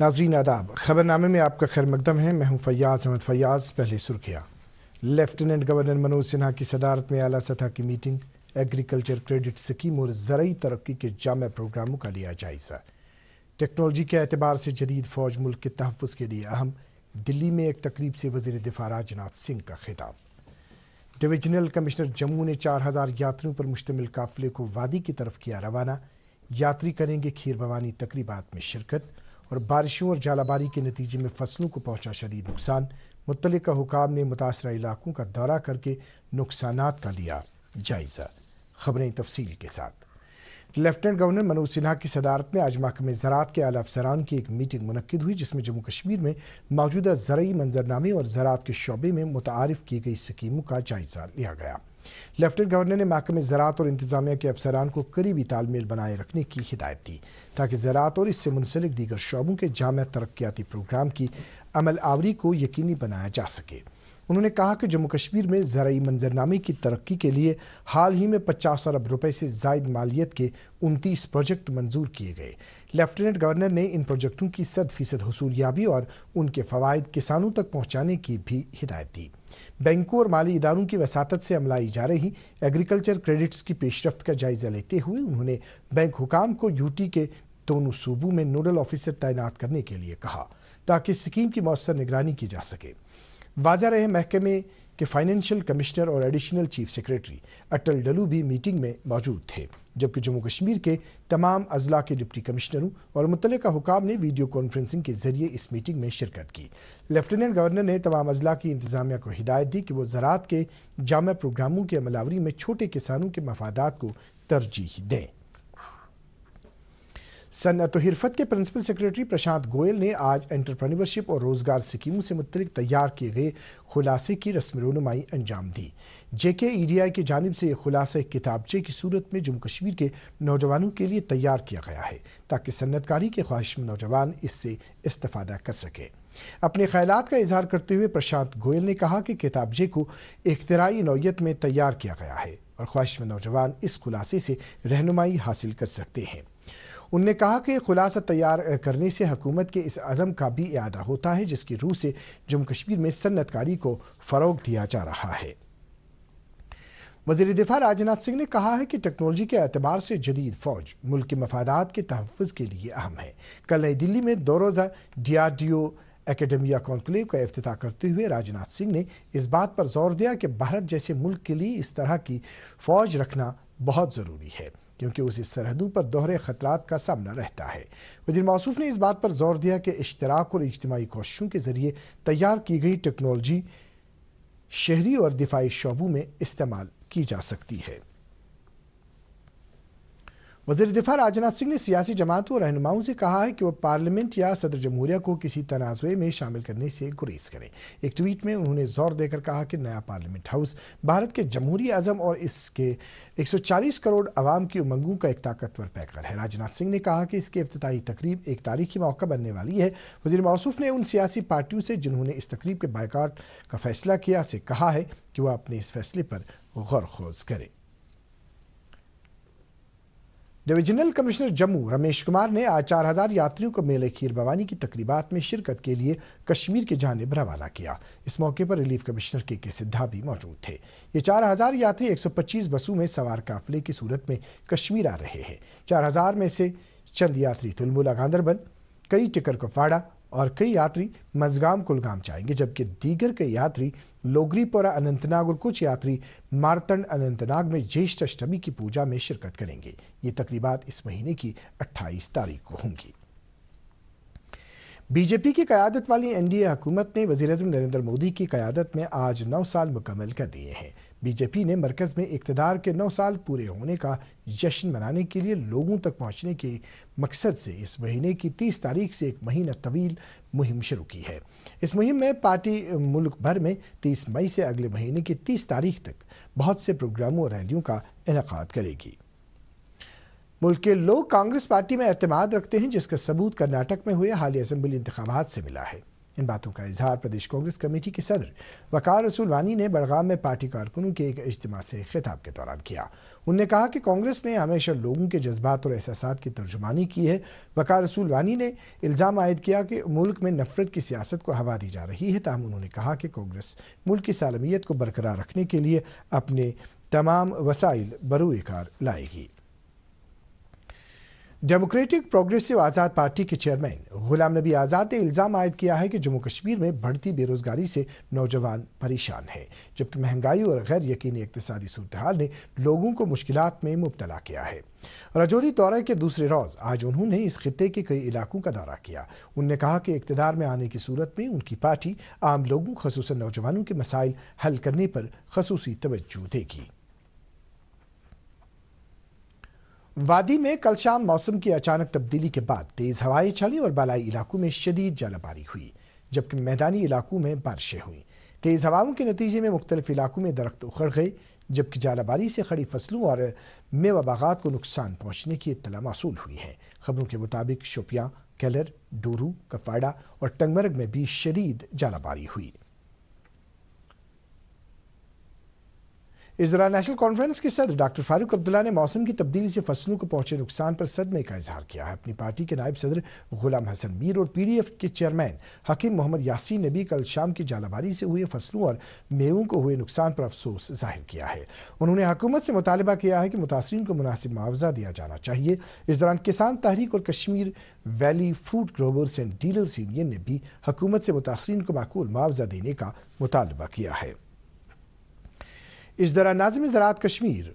नाजरीन आदाब खबरनामे में आपका खैर मकदम है मैं हूं फैयाज अहमद फैयाज पहले सुर्खिया लेफ्टिनेंट गवर्नर मनोज सिन्हा की सदारत में अला सतह की मीटिंग एग्रीकल्चर क्रेडिट स्कीम और जरिए तरक्की के जाम प्रोग्रामों का लिया जायजा टेक्नोलॉजी के अतबार से जदीद फौज मुल्क के तहफ़ के लिए अहम दिल्ली में एक तकरीब से वजीर दिफा राजनाथ सिंह का खिताब डिवीजनल कमिश्नर जम्मू ने चार हजार यात्रियों पर मुश्तमिल काफिले को वादी की तरफ किया रवाना यात्री करेंगे खीर भवानी तकरीबा में शिरकत और बारिशों और झालाबारी के नतीजे में फसलों को पहुंचा शदीद नुकसान मुतल हुकाम ने मुतासर इलाकों का दौरा करके नुकसान का लिया जायजा खबरें तफसील के साथ लेफ्टिनेंट गवर्नर मनोज सिन्हा की सदारत में आज महकमे ज़रात के आला अफसरान की एक मीटिंग मुनद हुई जिसमें जम्मू कश्मीर में मौजूदा ज़रूरी मंजरनामे और ज़रात के शोबे में मुतारफ़ की गई स्कीमों का जायजा लिया गया लेफ्टिनेंट गवर्नर ने महकमे ज़रात और इंतजामिया के अफसरान को करीबी तालमेल बनाए रखने की हिदायत दी ताकि ज़रात और इससे मुंसलिक दीगर शोबों के जाम तरक्याती प्रोग्राम की अमल आवरी को यकीनी बनाया जा सके उन्होंने कहा कि जम्मू कश्मीर में जरिए मंजरनामे की तरक्की के लिए हाल ही में पचास अरब रुपए से जायद मालियत के उनतीस प्रोजेक्ट मंजूर किए गए लेफ्टिनेंट गवर्नर ने इन प्रोजेक्टों की सद फीसद हसूलियाबी और उनके फवायद किसानों तक पहुंचाने की भी हिदायत दी बैंकों और माली इदारों की वसात से अमलाई जा रही एग्रीकल्चर क्रेडिट्स की पेशरफ का जायजा लेते हुए उन्होंने बैंक हुकाम को यूटी के दोनों सूबों में नोडल ऑफिसर तैनात करने के लिए कहा ताकि स्कीम की मौसर निगरानी की जा सके वाजा रहे महकमे के फाइनेंशियल कमिश्नर और additional chief secretary Atal Dulloo भी मीटिंग में मौजूद थे जबकि जम्मू कश्मीर के तमाम अजला के डिप्टी कमिश्नरों और मुतल हुकाम ने वीडियो कॉन्फ्रेंसिंग के जरिए इस मीटिंग में शिरकत की लेफ्टिनेंट गवर्नर ने तमाम अजला की इंतजामिया को हिदायत दी कि वो ज़रात के जाम प्रोग्रामों की अमलावरी में छोटे किसानों के मफादात को तरजीह दें सन्नत हिरफत के प्रिंसिपल सेक्रेटरी प्रशांत गोयल ने आज एंटरप्रेन्योरशिप और रोजगार स्कीमों से मुतलिक तैयार किए गए खुलासे की रस्म रनुमाई अंजाम दी जेके ईडीआई की जानब से यह खुलासा एक किताबचे की सूरत में जम्मू कश्मीर के नौजवानों के लिए तैयार किया गया है ताकि सन्नतकारी के ख्वाहिशम नौजवान इससे इस्तफादा कर सकें अपने ख्याल का इजहार करते हुए प्रशांत गोयल ने कहा कि किताबजे को इख्तराई नौीयत में तैयार किया गया है और ख्वाहिशम नौजवान इस खुलासे से रहनुमाई हासिल कर सकते हैं उनने कहा कि खुलासा तैयार करने से हकूमत के इस अज़म का भी इरादा होता है जिसकी रूह से जम्मू कश्मीर में सन्नतकारी को फ़रोग दिया जा रहा है वजीर दिफा राजनाथ सिंह ने कहा है कि टेक्नोलॉजी के एतबार से जदीद फौज मुल्क के मफादात के तहफ़ के लिए अहम है कल नई दिल्ली में दो रोज़ा D R D O academia conclave का अफ्ताह करते हुए राजनाथ सिंह ने इस बात पर जोर दिया कि भारत जैसे मुल्क के लिए इस तरह की फौज रखना बहुत ज़रूरी है क्योंकि उसी सरहदों पर दोहरे खतरात का सामना रहता है वजी मासूफ ने इस बात पर जोर दिया कि इश्तराक और इज्तमाही कोशिशों के जरिए तैयार की गई टेक्नोलॉजी शहरी और दिफाई शोबों में इस्तेमाल की जा सकती है वजीर दिफा राजनाथ सिंह ने सियासी जमातों और रहनुमाओं से कहा है कि वह पार्लियामेंट या सदर जमहूरिया को किसी तनाज़े में शामिल करने से गुरेज करें एक ट्वीट में उन्होंने जोर देकर कहा कि नया पार्लियामेंट हाउस भारत के जमहूरी अजम और इसके 140 करोड़ अवाम की उमंगों का एक ताकतवर पैकर है राजनाथ सिंह ने कहा कि इसकी अफ्ताही तकरीब एक तारीखी मौका बनने वाली है वजी मौसूफ ने उन सियासी पार्टियों से जिन्होंने इस तकरीब के बायकाट का फैसला किया से कहा है कि वह अपने इस फैसले पर गौर खोज करें डिवीजनल कमिश्नर जम्मू रमेश कुमार ने आज चार हजार यात्रियों को मेले खीर भवानी की तकरीबात में शिरकत के लिए कश्मीर के जानब रवाना किया इस मौके पर रिलीफ कमिश्नर के के सिद्धा भी मौजूद थे ये चार हजार यात्री 125 बसों में सवार काफिले की सूरत में कश्मीर आ रहे हैं चार हजार में से चंद यात्री तुलमुला गांधरबल कई टिकर कुपवाड़ा और कई यात्री मजगाम कुलगाम जाएंगे जबकि दीगर कई यात्री लोगरीपोरा अनंतनाग और कुछ यात्री मारतंड अनंतनाग में ज्येष्ठ अष्टमी की पूजा में शिरकत करेंगे ये तकरीबा इस महीने की अट्ठाईस तारीख को होंगी बीजेपी की क्यादत वाली एनडीए हुकूमत ने वजी अजम नरेंद्र मोदी की क्यादत में आज नौ साल मुकम्मल कर दिए हैं बीजेपी ने मरकज में इकतदार के नौ साल पूरे होने का जश्न मनाने के लिए लोगों तक पहुंचने के मकसद से इस महीने की तीस तारीख से एक महीना तवील मुहिम शुरू की है इस मुहिम में पार्टी मुल्क भर में तीस मई से अगले महीने की तीस तारीख तक बहुत से प्रोग्रामों और रैलियों का इनका करेगी मुल्क के लोग कांग्रेस पार्टी में एतमाद रखते हैं जिसका सबूत कर्नाटक में हुए ही असम्बली इंतबात से मिला है इन बातों का इजहार प्रदेश कांग्रेस कमेटी के सदर वकार रसूल वानी ने बड़गाम में पार्टी कारकुनों के एक इज्तम से खिताब के दौरान किया उन्होंने कहा कि कांग्रेस ने हमेशा लोगों के जज्बात और एहसास की तर्जुमानी की है वकार रसूल वानी ने इल्ज़ाम आयद किया कि मुल्क में नफरत की सियासत को हवा दी जा रही है तहम उन्होंने कहा कि कांग्रेस मुल्क की सालमियत को बरकरार रखने के लिए अपने तमाम वसाइल बरूकार लाएगी डेमोक्रेटिक प्रोग्रेसिव आज़ाद पार्टी के चेयरमैन गुलाम नबी आज़ाद ने इल्ज़ाम आयद किया है कि जम्मू कश्मीर में बढ़ती बेरोजगारी से नौजवान परेशान है जबकि महंगाई और गैर यकीनी इकतदी सूरतहाल ने लोगों को मुश्किल में मुबतला किया है रजौरी दौरे के दूसरे रोज़ आज उन्होंने इस खत्े के कई इलाकों का दौरा किया उन्होंने कहा कि इकतदार में आने की सूरत में उनकी पार्टी आम लोगों खसूस नौजवानों के मसाइल हल करने पर खसूसी तवज्जो देगी वादी में कल शाम मौसम की अचानक तब्दीली के बाद तेज हवाएं चली और बालाई इलाकों में शदीद जलाबारी हुई जबकि मैदानी इलाकों में बारिशें हुई तेज हवाओं के नतीजे में मुख्तलिफ इलाकों में दरख्त उखड़ गए जबकि जालाबारी से खड़ी फसलों और मेवा बागात को नुकसान पहुंचने की इतला मौसूल हुई है खबरों के मुताबिक शोपिया कैलर डोरू कफाड़ा और टंगमरग में भी शदीद जालाबारी हुई इस दौरान नेशनल कॉन्फ्रेंस के सदर डॉक्टर फारूक अब्दुल्ला ने मौसम की तब्दीली से फसलों को पहुंचे नुकसान पर सदमे का इजहार किया है अपनी पार्टी के नायब सदर गुलाम हसन मीर और पीडीएफ के चेयरमैन हकीम मोहम्मद यासीन ने भी कल शाम की जालाबारी से हुए फसलों और मेवों को हुए नुकसान पर अफसोस जाहिर किया है उन्होंने हुकूमत से मुतालबा किया है कि मुतासरीन को मुनासिब मुआवजा दिया जाना चाहिए इस दौरान किसान तहरीक और Kashmir valley fruit growers and dealers union ने भी हुकूमत से मुतासरीन को माकूल मुआवजा देने का मुतालबा किया है इस दौरान नाजिम ज़रात कश्मीर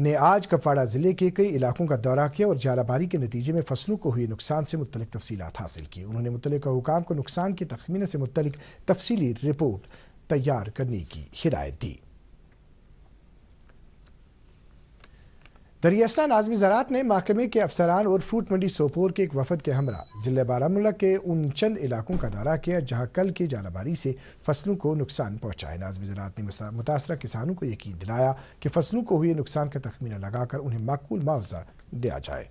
ने आज कपवाड़ा ज़िले के कई इलाकों का दौरा किया और जालाबारी के नतीजे में फसलों को हुए नुकसान से मुतल तफसी हासिल की उन्होंने मुतल हुकाम को नुकसान की तखमीने से मुतल तफसीली रिपोर्ट तैयार करने की हिदायत दी दरियासला नाजमी ज़रात ने महकमे के अफसरान और फ्रूट मंडी सोपोर के एक वफद के हमरा ज़िले बारामूला के उन चंद इलाकों का दौरा किया जहाँ कल की जालाबारी से फसलों को नुकसान पहुँचा है नाजमी ज़रात ने मुतासर किसानों को यकीन दिलाया कि फसलों को हुए नुकसान का तखमीना लगाकर उन्हें माकूल मुआवजा दिया जाए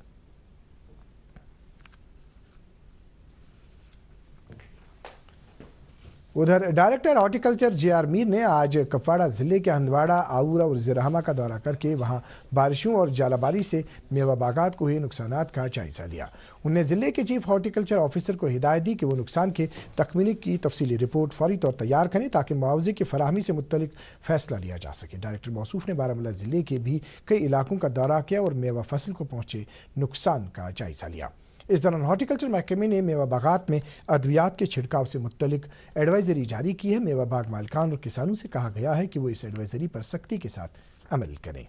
उधर director horticulture J R Mir ने आज कपवाड़ा जिले के हंदवाड़ा आऊरा और जिरहमा का दौरा करके वहां बारिशों और जालाबारी से मेवा बागात को हुए नुकसान का जायजा लिया उन्हें जिले के चीफ हॉर्टिकल्चर ऑफिसर को हिदायत दी कि वो नुकसान के तकमीली की तफसीली रिपोर्ट फौरी तौर तैयार करें ताकि मुआवजे की फराहमी से मुतलिक फैसला लिया जा सके डायरेक्टर मौसूफ ने बारामूला जिले के भी कई इलाकों का दौरा किया और मेवा फसल को पहुंचे नुकसान का जायजा लिया इस दौरान हॉर्टिकल्चर महकमे ने मेवा बागात में अद्वियात के छिड़काव से मुतलिक एडवाइजरी जारी की है मेवा बाग मालकान और किसानों से कहा गया है कि वो इस एडवाइजरी पर सख्ती के साथ अमल करें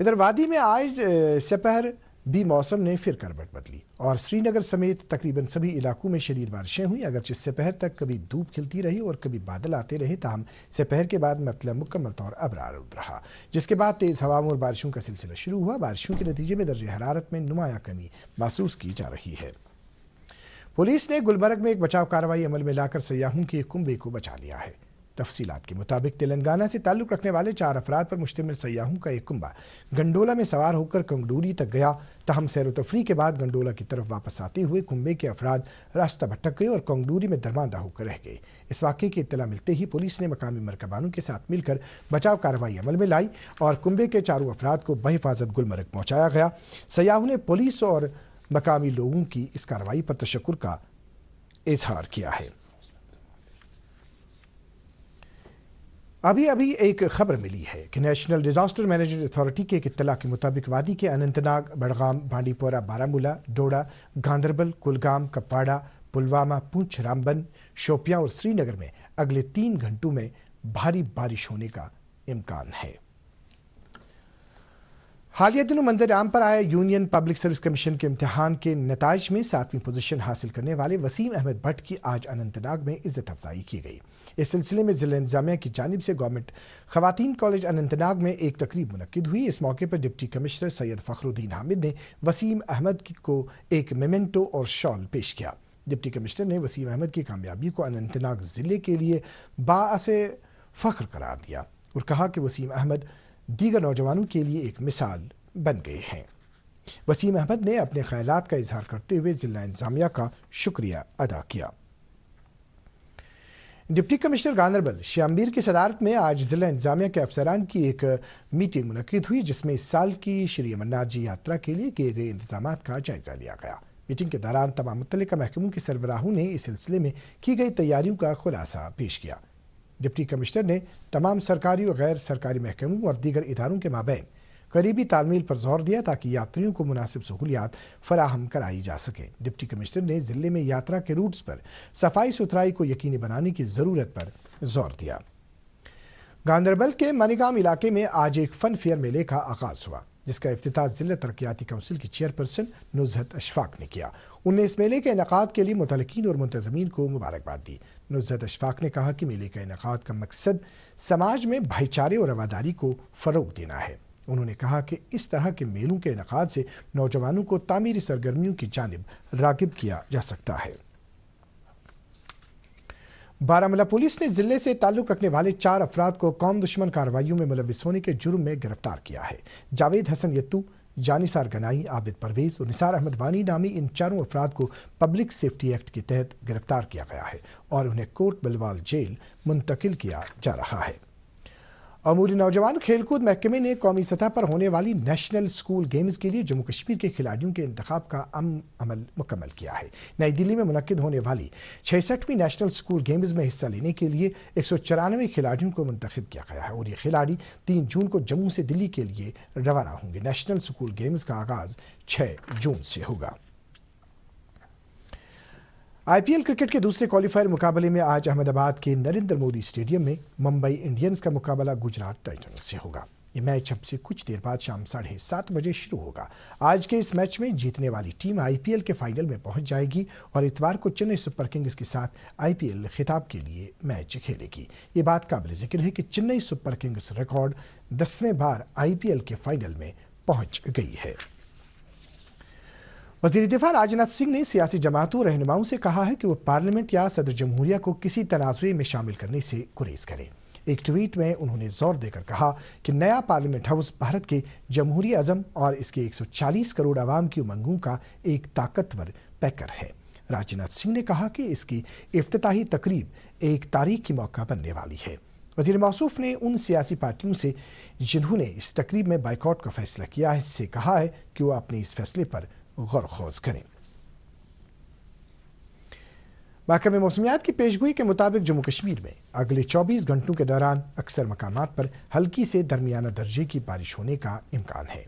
इधर वादी में आज सपहर भी मौसम ने फिर करवट बदली और श्रीनगर समेत तकरीबन सभी इलाकों में शरीर बारिशें हुई अगरचि सपहर तक कभी धूप खिलती रही और कभी बादल आते रहे तहम सपहर के बाद मतलब मुकम्मल तौर अबरारूद रहा जिसके बाद तेज हवाओं और बारिशों का सिलसिला शुरू हुआ बारिशों के नतीजे में दर्ज हरारत में नुमाया कमी महसूस की जा रही है पुलिस ने गुलमर्ग में एक बचाव कार्रवाई अमल में लाकर सयाहों के कुंबे को बचा लिया है तफसीत के मुताबिक तेलंगाना से ताल्लुक रखने वाले चार अफराद पर मुश्तमिल सयाहों का एक कुंबा गंडोला में सवार होकर कंगडूरी तक गया तहम सैर तफरी के बाद गंडोला की तरफ वापस आते हुए कुंबे के अफराद रास्ता भटक गए और कंगडूरी में दरमादा होकर रह गए इस वाक्य की इतला मिलते ही पुलिस ने मकामी मरकबानों के साथ मिलकर बचाव कार्रवाई अमल में लाई और कुंबे के चारों अफराद को बहिफाजत गुलमर्ग पहुंचाया गया सयाहों ने पुलिस और मकामी लोगों की इस कार्रवाई पर तशक्र का इजहार किया है अभी अभी एक खबर मिली है कि नेशनल डिजास्टर मैनेजमेंट अथॉरिटी के एक इतला के मुताबिक वादी के अनंतनाग बड़गाम भांडीपोरा बारामूला डोडा गांधरबल कुलगाम कपाड़ा पुलवामा पूंछ रामबन शोपियां और श्रीनगर में अगले तीन घंटों में भारी बारिश होने का इम्कान है हालिया दिनों आम पर आए यूनियन पब्लिक सर्विस कमीशन के इम्तिहान के नतज में सातवीं पोजीशन हासिल करने वाले वसीम अहमद भट्ट की आज अनंतनाग में इज्जत अफजाई की गई इस सिलसिले में जिला इंतजामिया की जानब से गवर्नमेंट खवतन कॉलेज अनंतनाग में एक तकरीब मुनद हुई इस मौके पर डिप्टी कमिश्नर सैयद फखरुद्दीन हामिद ने वसीम अहमद को एक मेमेंटो और शॉल पेश किया डिप्टी कमिश्नर ने वसीम अहमद की कामयाबी को अनंतनाग जिले के लिए बास फख्र करार दिया और कहा कि वसीम अहमद दीगर नौजवानों के लिए एक मिसाल बन गए हैं वसीम अहमद ने अपने ख्याल का इजहार करते हुए जिला इंतजामिया का शुक्रिया अदा किया डिप्टी कमिश्नर गांधरबल श्यामबीर की सदारत में आज जिला इंतजामिया के अफसरान की एक मीटिंग मुनद हुई जिसमें इस साल की श्री अमरनाथ जी यात्रा के लिए किए गए इंतजाम का जायजा लिया गया मीटिंग के दौरान तमाम मुतलिका महकमों के सरबराहों ने इस सिलसिले में की गई तैयारियों का खुलासा पेश किया डिप्टी कमिश्नर ने तमाम सरकारी और गैर सरकारी महकमों और दीगर इदारों के माबेन करीबी तालमेल पर जोर दिया ताकि यात्रियों को मुनासिब सहूलियात फराहम कराई जा सके डिप्टी कमिश्नर ने जिले में यात्रा के रूट्स पर सफाई सुथराई को यकीनी बनाने की जरूरत पर जोर दिया गांधरबल के मनीगाम इलाके में आज एक फन फेयर मेले का आगाज हुआ जिसका अफ्ताह जिला तरक्याती काउंसिल की चेयरपर्सन नुजहत अशफाक ने किया उन्होंने इस मेले के इनका के लिए मुतलकिन और मुंतजमीन को मुबारकबाद दी नुजरत अशफाक ने कहा कि मेले का इनका का मकसद समाज में भाईचारे और रवादारी को फ़रोग देना है उन्होंने कहा कि इस तरह के मेलों के इनका से नौजवानों को तामीरी सरगर्मियों की जानब रागिब किया जा सकता है बारामूला पुलिस ने जिले से ताल्लुक रखने वाले चार अफराद को कौम दुश्मन कार्रवाइयों में मुलविस होने के जुर्म में गिरफ्तार किया है जावेद हसन यत्तू जानिसार गनाई आबिद परवेज और निसार अहमद वानी नामी इन चारों अफराद को पब्लिक सेफ्टी एक्ट के तहत गिरफ्तार किया गया है और उन्हें कोर्ट बलवाल जेल मुंतकिल किया जा रहा है अमूरी नौजवान खेलकूद महकमे ने कौमी सतह पर होने वाली नेशनल स्कूल गेम्स के लिए जम्मू कश्मीर के खिलाड़ियों के इंतब का अमल मुकम्मल किया है नई दिल्ली में मुनद होने वाली छसठवीं नेशनल स्कूल गेम्स में हिस्सा लेने के लिए एक सौ चौरानवे खिलाड़ियों को मंतखब किया गया है और ये खिलाड़ी तीन जून को जम्मू से दिल्ली के लिए रवाना होंगे नेशनल स्कूल गेम्स का आगाज छह जून से होगा आईपीएल क्रिकेट के दूसरे क्वालिफायर मुकाबले में आज अहमदाबाद के नरेंद्र मोदी स्टेडियम में मुंबई इंडियंस का मुकाबला गुजरात टाइटंस से होगा ये मैच अब से कुछ देर बाद शाम साढ़े सात बजे शुरू होगा आज के इस मैच में जीतने वाली टीम आईपीएल के फाइनल में पहुंच जाएगी और इतवार को चेन्नई सुपर किंग्स के साथ आईपीएल खिताब के लिए मैच खेलेगी ये बात काबिल जिक्र है कि चेन्नई सुपर किंग्स रिकॉर्ड दसवें बार आईपीएल के फाइनल में पहुंच गई है वजीर दिफा राजनाथ सिंह ने सियासी जमातों रहनुमाओं से कहा है कि वो पार्लियामेंट या सदर जमहूरिया को किसी तनाजे में शामिल करने से गुरेज करें एक ट्वीट में उन्होंने जोर देकर कहा कि नया पार्लियामेंट हाउस भारत के जमहूरी अजम और इसके 140 करोड़ आवाम की उमंगों का एक ताकतवर पैकर है राजनाथ सिंह ने कहा कि इसकी इफ्तताही तकरीब एक तारीख की मौका बनने वाली है वजीर मौसूफ ने उन सियासी पार्टियों से जिन्होंने इस तकरीब में बाइकआउट का फैसला किया है इससे कहा है कि वह अपने इस फैसले पर गौर खोज करें महकमे मौसमियात की पेशगोई के मुताबिक जम्मू कश्मीर में अगले 24 घंटों के दौरान अक्सर मकाम पर हल्की से दरमियाना दर्जे की बारिश होने का इम्कान है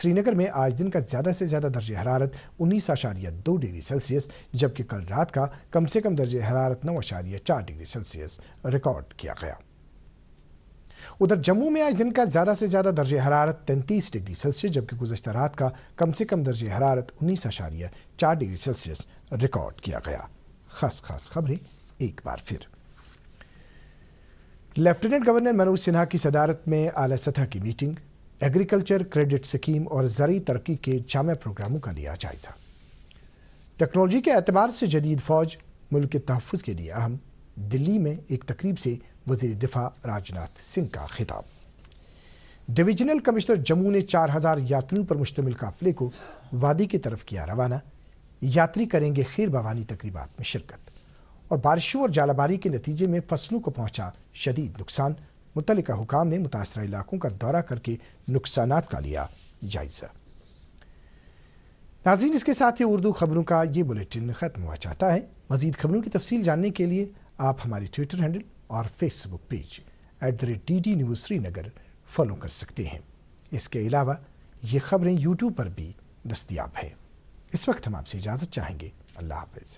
श्रीनगर में आज दिन का ज्यादा से ज्यादा दर्ज हरारत उन्नीस आशारिया दो डिग्री सेल्सियस जबकि कल रात का कम से कम दर्ज हरारत नौ आशारिया चार डिग्री सेल्सियस रिकॉर्ड किया गया उधर जम्मू में आज दिन का ज़्यादा से ज़्यादा दर्ज हरारत तैंतीस डिग्री सेल्सियस जबकि गुजशत रात का कम से कम दर्ज हरारत उन्नीस अशारिया चार डिग्री सेल्सियस रिकॉर्ड किया गया खास खास खबरें एक बार फिर लेफ्टिनेंट गवर्नर मनोज सिन्हा की सदारत में आला सतह की मीटिंग एग्रीकल्चर क्रेडिट स्कीम और जरिए तरक्की के जाम प्रोग्रामों का लिया जायजा टेक्नोलॉजी के एतबार से जदीद फौज मुल्क के तहफ़ के लिए अहम दिल्ली में एक तकरीब से वजीर दिफा राजनाथ सिंह का खिताब डिवीजनल कमिश्नर जम्मू ने 4000 यात्रियों पर मुश्तमिल काफिले को वादी की तरफ किया रवाना यात्री करेंगे खीर भवानी तकरीबा में शिरकत और बारिशों और जालाबारी के नतीजे में फसलों को पहुंचा शदीद नुकसान मुतल हुकाम ने मुतासर इलाकों का दौरा करके नुकसान का लिया जायजा नाजीन इसके साथ ही उर्दू खबरों का ये बुलेटिन खत्म हुआ चाहता है मजीद खबरों की तफसील जानने के लिए आप हमारे ट्विटर हैंडल और Facebook page at the rate D D news Srinagar follow कर सकते हैं इसके अलावा ये खबरें यूट्यूब पर भी दस्तियाब है इस वक्त हम आपसे इजाजत चाहेंगे अल्लाह हाफिज़